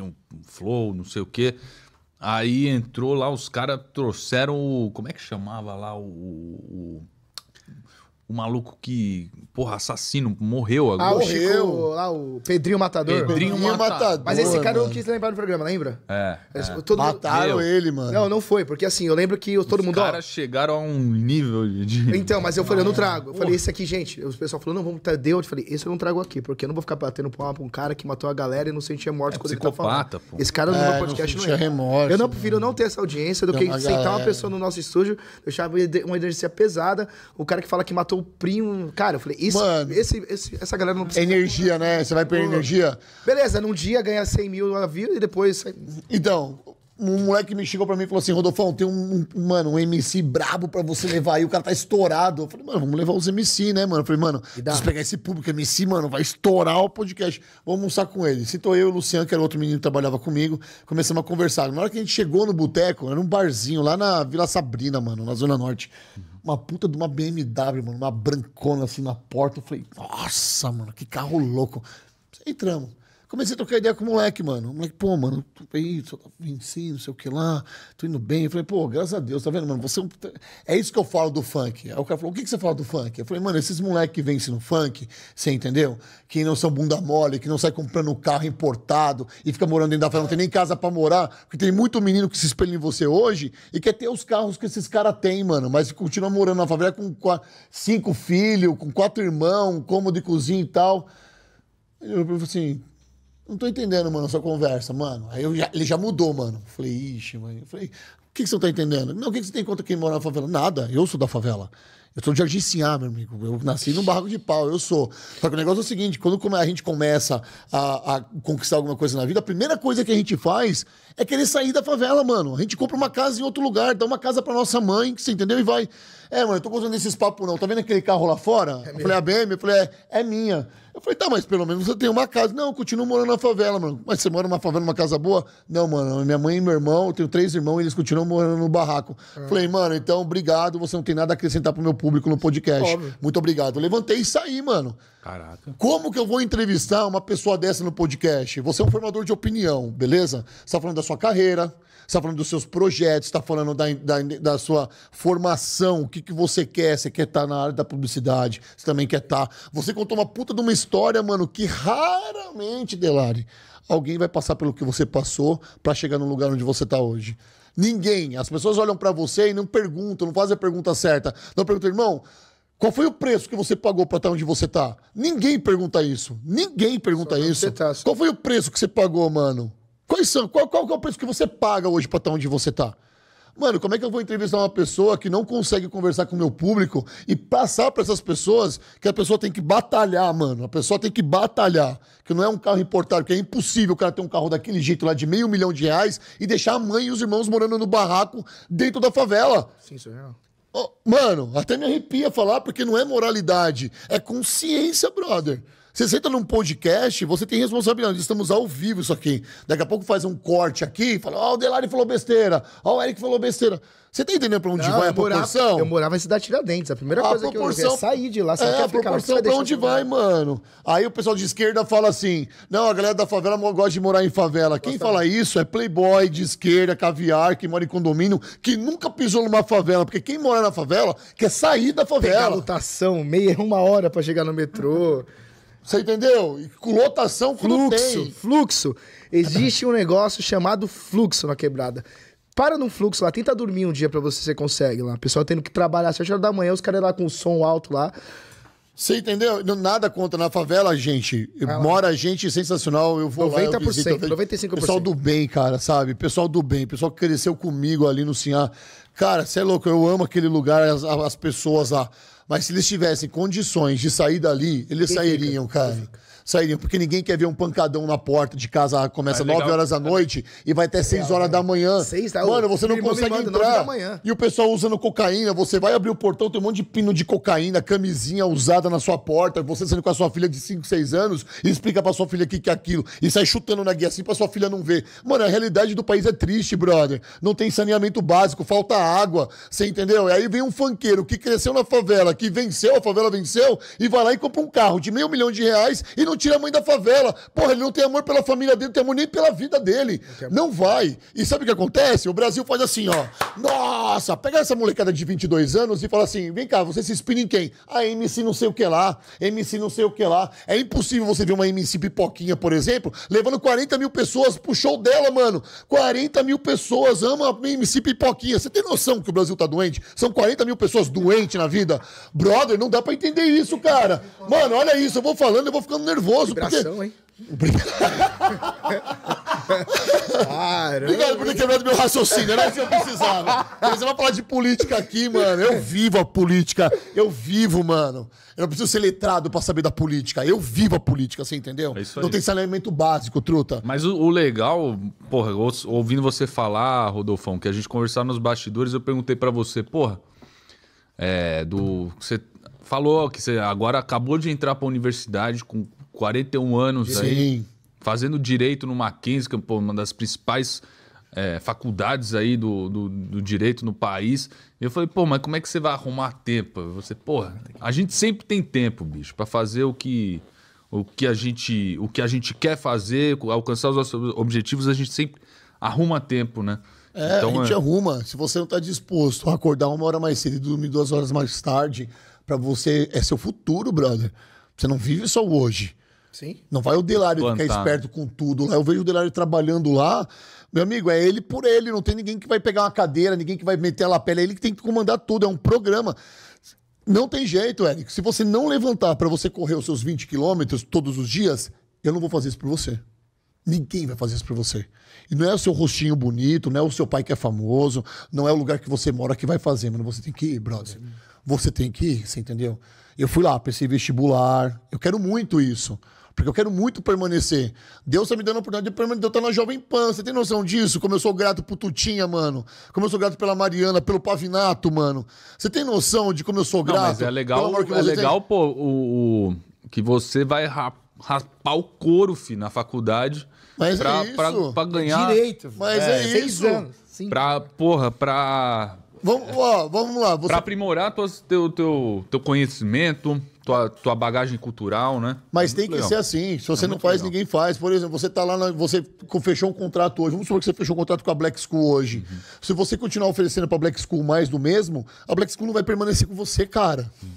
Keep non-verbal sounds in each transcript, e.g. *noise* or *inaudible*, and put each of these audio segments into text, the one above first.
um flow, não sei o quê. Aí entrou lá, os caras trouxeram o. Como é que chamava lá o, o o maluco que, porra, assassino, morreu agora. Ah, o Chico, morreu. lá, o Pedrinho Matador. Pedrinho, Pedrinho Matador. Mas esse cara mano. eu não quis lembrar do programa, lembra? É. Eles, é. Todo... Mataram ele, mano. Não, não foi, porque assim, eu lembro que todo mundo. Os caras chegaram a um nível de. Então, mas eu falei, eu não trago. Eu porra. falei, esse aqui, gente. O pessoal falou, não, vamos ter tá, Deus. Eu falei, esse eu não trago aqui, porque eu não vou ficar batendo palma pra um cara que matou a galera e não sentia morte é, quando ele tá falando. Pô. Esse cara no é, meu podcast não, é. Remorso, eu não prefiro não ter essa audiência do que sentar uma pessoa no nosso estúdio, deixar uma energia pesada. O cara que fala que matou o primo. Cara, eu falei, isso Mano, esse, esse, essa galera não precisa. Energia, né? Você vai perder energia? Beleza, num dia ganha 100 mil a view e depois. Então, um moleque me chegou pra mim e falou assim: Rodolfão, tem um, um, mano, um MC brabo pra você levar aí, o cara tá estourado. Eu falei, mano, vamos levar os MC, né, mano? Eu falei, mano, vamos pegar esse público, MC, mano, vai estourar o podcast. Vamos almoçar com ele. Citou eu e o Luciano, que era outro menino que trabalhava comigo, começamos a conversar. Na hora que a gente chegou no boteco, era um barzinho lá na Vila Sabrina, mano, na Zona Norte. Uma puta de uma BMW, mano, uma brancona assim na porta. Eu falei, nossa, mano, que carro louco. Entramos. Comecei a trocar ideia com o moleque, mano. O moleque, pô, mano, tô bem, só tá vencendo, não sei o que lá, tô indo bem. Eu falei, pô, graças a Deus, tá vendo, mano? Você é, é isso que eu falo do funk. Aí o cara falou, o que, que você fala do funk? Eu falei, mano, esses moleques que vencem no funk, você entendeu? Que não são bunda mole, que não sai comprando carro importado e fica morando dentro da favela, não tem nem casa pra morar, porque tem muito menino que se espelha em você hoje e quer ter os carros que esses caras têm, mano, mas continua morando na favela com cinco filhos, com quatro irmãos, cômodo de cozinha e tal. Eu falei assim, não tô entendendo, mano, essa conversa, mano. Aí já, ele já mudou, mano. Falei, ixi, mano. falei, o que, que você não tá entendendo? Não, o que, que você tem contra quem mora na favela? Nada, eu sou da favela. Eu sou de Jardim Sinhá, meu amigo. Eu nasci num barraco de pau, eu sou. Só que o negócio é o seguinte: quando a gente começa a, a, conquistar alguma coisa na vida, a primeira coisa que a gente faz é querer sair da favela, mano. A gente compra uma casa em outro lugar, dá uma casa pra nossa mãe, você entendeu? E vai. É, mano, eu tô gostando desses papos não. Tá vendo aquele carro lá fora? É eu falei, a ah, BM? Eu falei, é, é, minha. Eu falei, tá, mas pelo menos você tem uma casa. Não, eu continuo morando na favela, mano. Mas você mora numa favela, numa casa boa? Não, mano, minha mãe e meu irmão, eu tenho três irmãos, eles continuam morando no barraco. Ah. Falei, mano, então obrigado, você não tem nada a acrescentar pro meu público no podcast. Óbvio. Muito obrigado. Eu levantei e saí, mano. Caraca. Como que eu vou entrevistar uma pessoa dessa no podcast? Você é um formador de opinião, beleza? Você tá falando da sua carreira, você tá falando dos seus projetos, tá falando da, da, da sua formação, o que que, que você quer. Você quer estar tá na área da publicidade, você também quer estar. Tá. Você contou uma puta de uma história, mano, que raramente, Delari, alguém vai passar pelo que você passou para chegar no lugar onde você tá hoje. Ninguém. As pessoas olham para você e não perguntam, não fazem a pergunta certa. Não perguntam, irmão, qual foi o preço que você pagou para estar tá onde você está? Ninguém pergunta isso. Ninguém pergunta isso. Tá, qual foi o preço que você pagou, mano? Quais são? Qual, qual, qual é o preço que você paga hoje para estar tá onde você está? Mano, como é que eu vou entrevistar uma pessoa que não consegue conversar com o meu público e passar para essas pessoas que a pessoa tem que batalhar, mano? A pessoa tem que batalhar. Que não é um carro importado, que é impossível o cara ter um carro daquele jeito lá de meio milhão de reais e deixar a mãe e os irmãos morando no barraco dentro da favela. Sim, senhor. É oh, mano, até me arrepia falar, porque não é moralidade, é consciência, brother. Você senta num podcast, você tem responsabilidade. Estamos ao vivo isso aqui. Daqui a pouco faz um corte aqui e fala: Ó, oh, o Delari falou besteira, ó, oh, o Eric falou besteira. Você tá entendendo pra onde não, vai a morava, proporção? Eu morava em Cidade Tiradentes. A primeira a coisa proporção, que eu vi é sair de lá. Você é, a proporção lá, pra onde vai, mano? Aí o pessoal de esquerda fala assim, não, a galera da favela gosta de morar em favela. Quem fala isso é playboy de esquerda, caviar, que mora em condomínio, que nunca pisou numa favela. Porque quem mora na favela quer sair da favela. Pegar lotação, meia, uma hora pra chegar no metrô. *laughs* Você entendeu? com lotação fluxo, tem. Fluxo. Existe um negócio chamado fluxo na quebrada. Para num fluxo lá, tenta dormir um dia para você, você consegue lá. O pessoal tendo que trabalhar às 7 horas da manhã, os caras lá com som alto lá. Você entendeu? Nada contra. Na favela, gente, ah, mora gente sensacional. Eu vou 90%, lá, eu visito, 95%. Pessoal do bem, cara, sabe? Pessoal do bem. Pessoal que cresceu comigo ali no Sinhá. Cara, você é louco. Eu amo aquele lugar, as, as pessoas lá. Mas se eles tivessem condições de sair dali, eles sairiam, cara sairiam, porque ninguém quer ver um pancadão na porta de casa, ah, começa 9 ah, horas da noite e vai até 6 horas da manhã. da Mano, você não consegue entrar. E o pessoal usando cocaína, você vai abrir o portão, tem um monte de pino de cocaína, camisinha usada na sua porta, você sendo com a sua filha de 5, 6 anos e explica pra sua filha o que, que é aquilo e sai chutando na guia assim pra sua filha não ver. Mano, a realidade do país é triste, brother. Não tem saneamento básico, falta água, você entendeu? E aí vem um funkeiro que cresceu na favela, que venceu, a favela venceu, e vai lá e compra um carro de meio milhão de reais e não tira a mãe da favela. Porra, ele não tem amor pela família dele, não tem amor nem pela vida dele. Não vai. E sabe o que acontece? O Brasil faz assim, ó. Nossa, pega essa molecada de 22 anos e fala assim: vem cá, você se inspira em quem? A ah, é MC não sei o que lá, MC não sei o que lá. É impossível você ver uma MC pipoquinha, por exemplo, levando 40 mil pessoas pro show dela, mano. 40 mil pessoas amam a MC pipoquinha. Você tem noção que o Brasil tá doente? São 40 mil pessoas doentes na vida. Brother, não dá pra entender isso, cara. Mano, olha isso, eu vou falando, eu vou ficando nervoso nervoso. Vibração, porque... hein? *laughs* Caramba. Obrigado por ter quebrado meu raciocínio, era isso que eu precisava. Você vai falar de política aqui, mano. Eu vivo a política, eu vivo, mano. Eu não preciso ser letrado pra saber da política. Eu vivo a política, você entendeu? É não aí. tem saneamento básico, truta. Mas o, o, legal, porra, ouvindo você falar, Rodolfão, que a gente conversava nos bastidores, eu perguntei para você, porra, é, do. Você falou que você agora acabou de entrar pra universidade com 41 anos Sim. aí, fazendo direito no Mackenzie, que é uma das principais é, faculdades aí do, do, do, direito no país. Eu falei, pô, mas como é que você vai arrumar tempo? Você, porra, a gente sempre tem tempo, bicho, para fazer o que o que a gente o que a gente quer fazer, alcançar os nossos objetivos, a gente sempre arruma tempo, né? É, então, a gente é... arruma. Se você não está disposto a acordar uma hora mais cedo e dormir duas horas mais tarde, para você é seu futuro, brother. Você não vive só hoje. Sim. Não vai o Delário Plantar. ficar né? esperto com tudo lá. Eu vejo o Delário trabalhando lá. Meu amigo, é ele por ele. Não tem ninguém que vai pegar uma cadeira, ninguém que vai meter a lapela. É ele que tem que comandar tudo. É um programa. Não tem jeito, Eric. Se você não levantar para você correr os seus 20 quilômetros todos os dias, eu não vou fazer isso por você. Ninguém vai fazer isso por você. E não é o seu rostinho bonito, não é o seu pai que é famoso, não é o lugar que você mora que vai fazer, mano. Você tem que ir, brother. Você tem que ir, você entendeu? Eu fui lá para esse vestibular. Eu quero muito isso porque eu quero muito permanecer. Deus está me dando a oportunidade de permanecer. Eu estou tá na Jovem Pan, você tem noção disso? Como eu sou grato pro Tutinha, mano. Como eu sou grato pela Mariana, pelo Pavinato, mano. Você tem noção de como eu sou grato? Não, mas é legal, é legal, pô, o, o, que você vai raspar o couro, fi, na faculdade. Mas pra, é pra, pra, ganhar. Direito. Mas é, é isso. Sim. Pra, porra, pra. Vamos, ó, vamos lá. Você... Pra aprimorar o teu, teu, teu conhecimento, tua, tua bagagem cultural, né? Mas é tem que legal. ser assim. Se você é não faz, legal. ninguém faz. Por exemplo, você tá lá, na, você fechou um contrato hoje. Vamos supor que você fechou um contrato com a Black School hoje. Uhum. Se você continuar oferecendo a Black School mais do mesmo, a Black School não vai permanecer com você, cara. Uhum.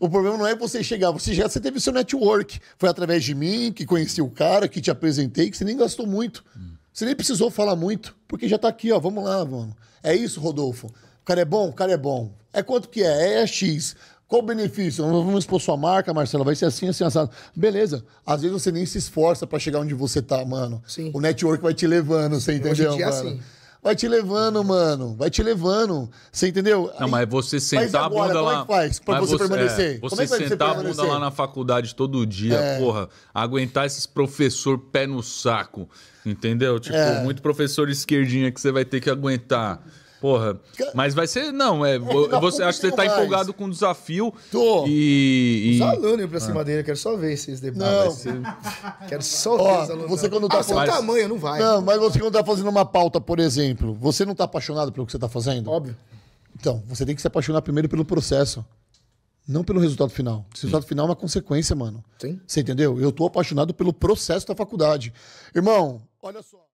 O problema não é você chegar, você já você teve seu network. Foi através de mim que conheci o cara, que te apresentei, que você nem gastou muito. Uhum. Você nem precisou falar muito, porque já tá aqui, ó. Vamos lá, mano. É isso, Rodolfo. O cara é bom? O cara é bom. É quanto que é? É X. Qual o benefício? Vamos expor sua marca, Marcela, vai ser assim, assim, assado. Beleza. Às vezes você nem se esforça para chegar onde você tá, mano. Sim. O network vai te levando, você entendeu, Hoje em dia, é mano? Assim. Vai te levando, mano. Vai te levando. Você entendeu? Não, mas você sentar é mas agora, a bunda lá. Como é que faz pra você, você, permanecer? É, você, é sentar você a bunda lá na faculdade todo dia, é. porra. Aguentar esses professor pé no saco. Entendeu? Tipo, é. muito professor esquerdinha que você vai ter que aguentar. Porra. Mas vai ser. Não, é. é você, acho que você tá mais. empolgado com o desafio. Tô. E. e... Os alunos pra cima ah. dele, quero só ver se debates. Não. *laughs* quero só ver os Você quando tá ah, fazendo. Mas... tamanho, não vai. Não, mas você quando tá fazendo uma pauta, por exemplo, você não tá apaixonado pelo que você tá fazendo? Óbvio. Então, você tem que se apaixonar primeiro pelo processo. Não pelo resultado final. O resultado final é uma consequência, mano. Sim. Você entendeu? Eu tô apaixonado pelo processo da faculdade. Irmão, olha só.